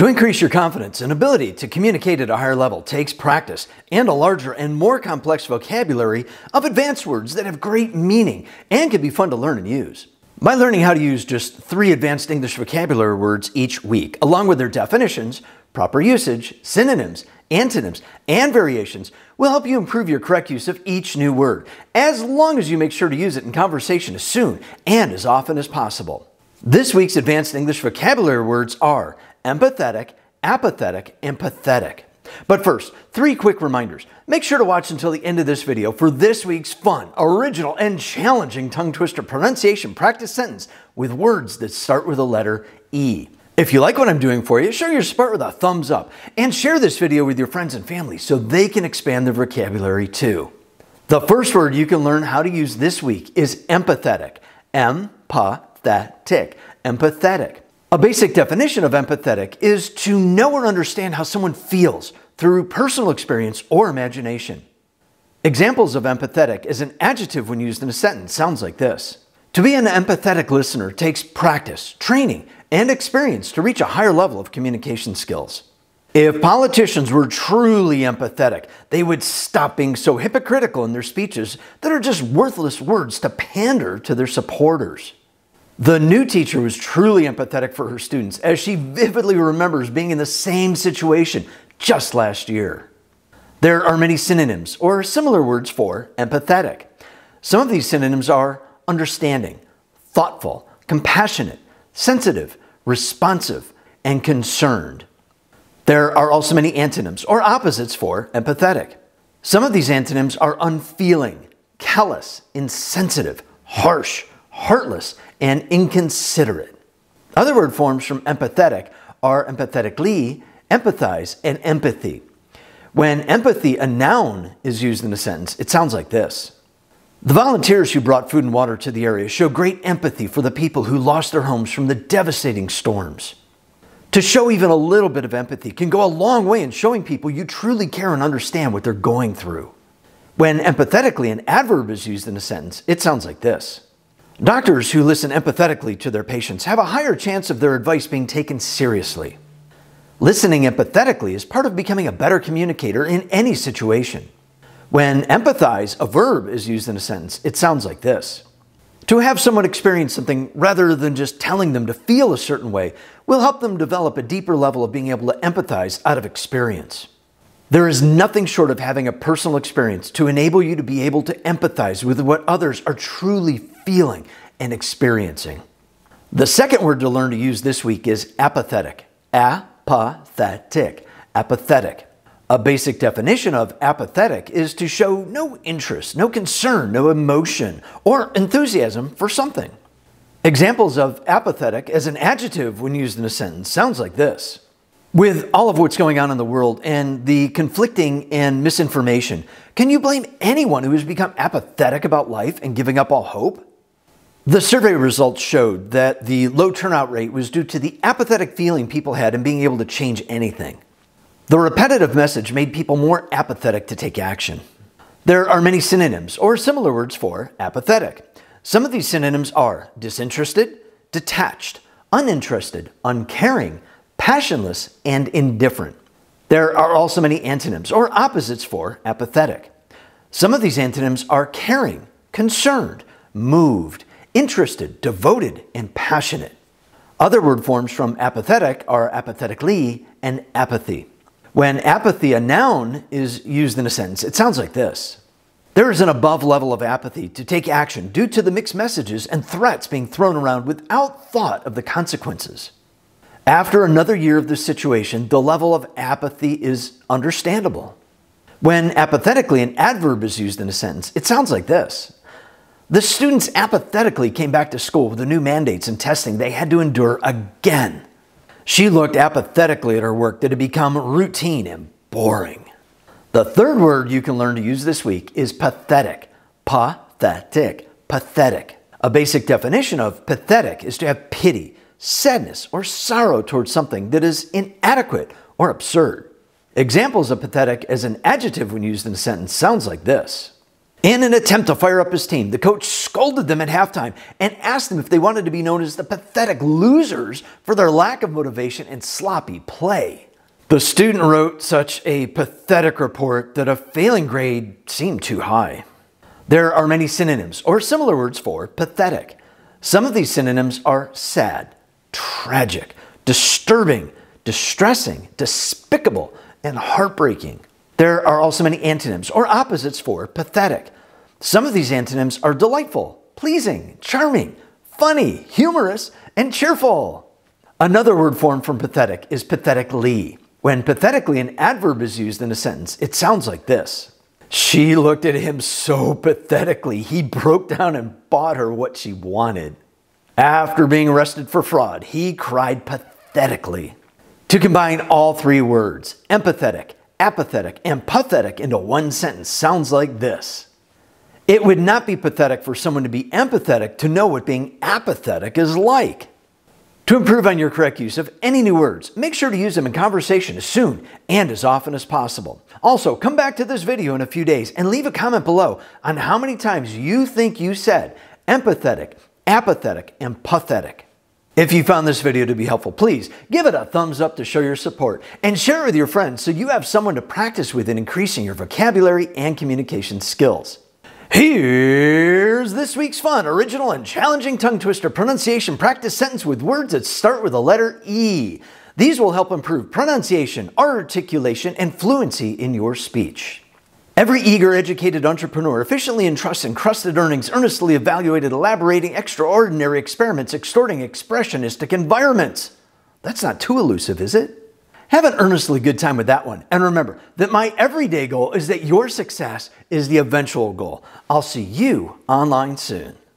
To increase your confidence and ability to communicate at a higher level takes practice and a larger and more complex vocabulary of advanced words that have great meaning and can be fun to learn and use. By learning how to use just three advanced English vocabulary words each week, along with their definitions, proper usage, synonyms, antonyms, and variations, will help you improve your correct use of each new word, as long as you make sure to use it in conversation as soon and as often as possible. This week's advanced English vocabulary words are empathetic, apathetic, and pathetic. But first, three quick reminders. Make sure to watch until the end of this video for this week's fun, original, and challenging tongue twister pronunciation practice sentence with words that start with the letter E. If you like what I'm doing for you, show your support with a thumbs up and share this video with your friends and family so they can expand their vocabulary too. The first word you can learn how to use this week is empathetic. Empathetic. Empathetic. A basic definition of empathetic is to know or understand how someone feels through personal experience or imagination. Examples of empathetic as an adjective when used in a sentence sounds like this. To be an empathetic listener takes practice, training, and experience to reach a higher level of communication skills. If politicians were truly empathetic, they would stop being so hypocritical in their speeches that are just worthless words to pander to their supporters. The new teacher was truly empathetic for her students, as she vividly remembers being in the same situation just last year. There are many synonyms or similar words for empathetic. Some of these synonyms are understanding, thoughtful, compassionate, sensitive, responsive, and concerned. There are also many antonyms or opposites for empathetic. Some of these antonyms are unfeeling, callous, insensitive, harsh, heartless, and inconsiderate. Other word forms from empathetic are empathetically, empathize, and empathy. When empathy, a noun, is used in a sentence, it sounds like this. The volunteers who brought food and water to the area show great empathy for the people who lost their homes from the devastating storms. To show even a little bit of empathy can go a long way in showing people you truly care and understand what they're going through. When empathetically an adverb is used in a sentence, it sounds like this. Doctors who listen empathetically to their patients have a higher chance of their advice being taken seriously. Listening empathetically is part of becoming a better communicator in any situation. When empathize, a verb, is used in a sentence, it sounds like this. To have someone experience something rather than just telling them to feel a certain way will help them develop a deeper level of being able to empathize out of experience. There is nothing short of having a personal experience to enable you to be able to empathize with what others are truly feeling and experiencing. The second word to learn to use this week is apathetic. Apathetic. Apathetic. A basic definition of apathetic is to show no interest, no concern, no emotion, or enthusiasm for something. Examples of apathetic as an adjective when used in a sentence sounds like this. With all of what's going on in the world and the conflicting and misinformation, can you blame anyone who has become apathetic about life and giving up all hope? The survey results showed that the low turnout rate was due to the apathetic feeling people had in being able to change anything. The repetitive message made people more apathetic to take action. There are many synonyms or similar words for apathetic. Some of these synonyms are disinterested, detached, uninterested, uncaring, passionless, and indifferent. There are also many antonyms or opposites for apathetic. Some of these antonyms are caring, concerned, moved, interested, devoted, and passionate. Other word forms from apathetic are apathetically and apathy. When apathy, a noun, is used in a sentence, it sounds like this. There is an above level of apathy to take action due to the mixed messages and threats being thrown around without thought of the consequences. After another year of this situation, the level of apathy is understandable. When apathetically an adverb is used in a sentence, it sounds like this The students apathetically came back to school with the new mandates and testing they had to endure again. She looked apathetically at her work that had become routine and boring. The third word you can learn to use this week is pathetic. Pathetic. Pathetic. A basic definition of pathetic is to have pity sadness or sorrow towards something that is inadequate or absurd. Examples of pathetic as an adjective when used in a sentence sounds like this. In an attempt to fire up his team, the coach scolded them at halftime and asked them if they wanted to be known as the pathetic losers for their lack of motivation and sloppy play. The student wrote such a pathetic report that a failing grade seemed too high. There are many synonyms or similar words for pathetic. Some of these synonyms are sad, tragic, disturbing, distressing, despicable, and heartbreaking. There are also many antonyms or opposites for pathetic. Some of these antonyms are delightful, pleasing, charming, funny, humorous, and cheerful. Another word form from pathetic is pathetically. When pathetically an adverb is used in a sentence, it sounds like this. She looked at him so pathetically, he broke down and bought her what she wanted. After being arrested for fraud, he cried pathetically. To combine all three words, empathetic, apathetic, and pathetic, into one sentence sounds like this. It would not be pathetic for someone to be empathetic to know what being apathetic is like. To improve on your correct use of any new words, make sure to use them in conversation as soon and as often as possible. Also, come back to this video in a few days and leave a comment below on how many times you think you said empathetic, apathetic, and pathetic. If you found this video to be helpful, please give it a thumbs up to show your support and share it with your friends so you have someone to practice with in increasing your vocabulary and communication skills. Here's this week's fun, original, and challenging tongue twister pronunciation practice sentence with words that start with the letter E. These will help improve pronunciation, articulation, and fluency in your speech. Every eager, educated entrepreneur efficiently entrusts encrusted earnings, earnestly evaluated, elaborating extraordinary experiments, extorting expressionistic environments. That's not too elusive, is it? Have an earnestly good time with that one. And remember that my everyday goal is that your success is the eventual goal. I'll see you online soon.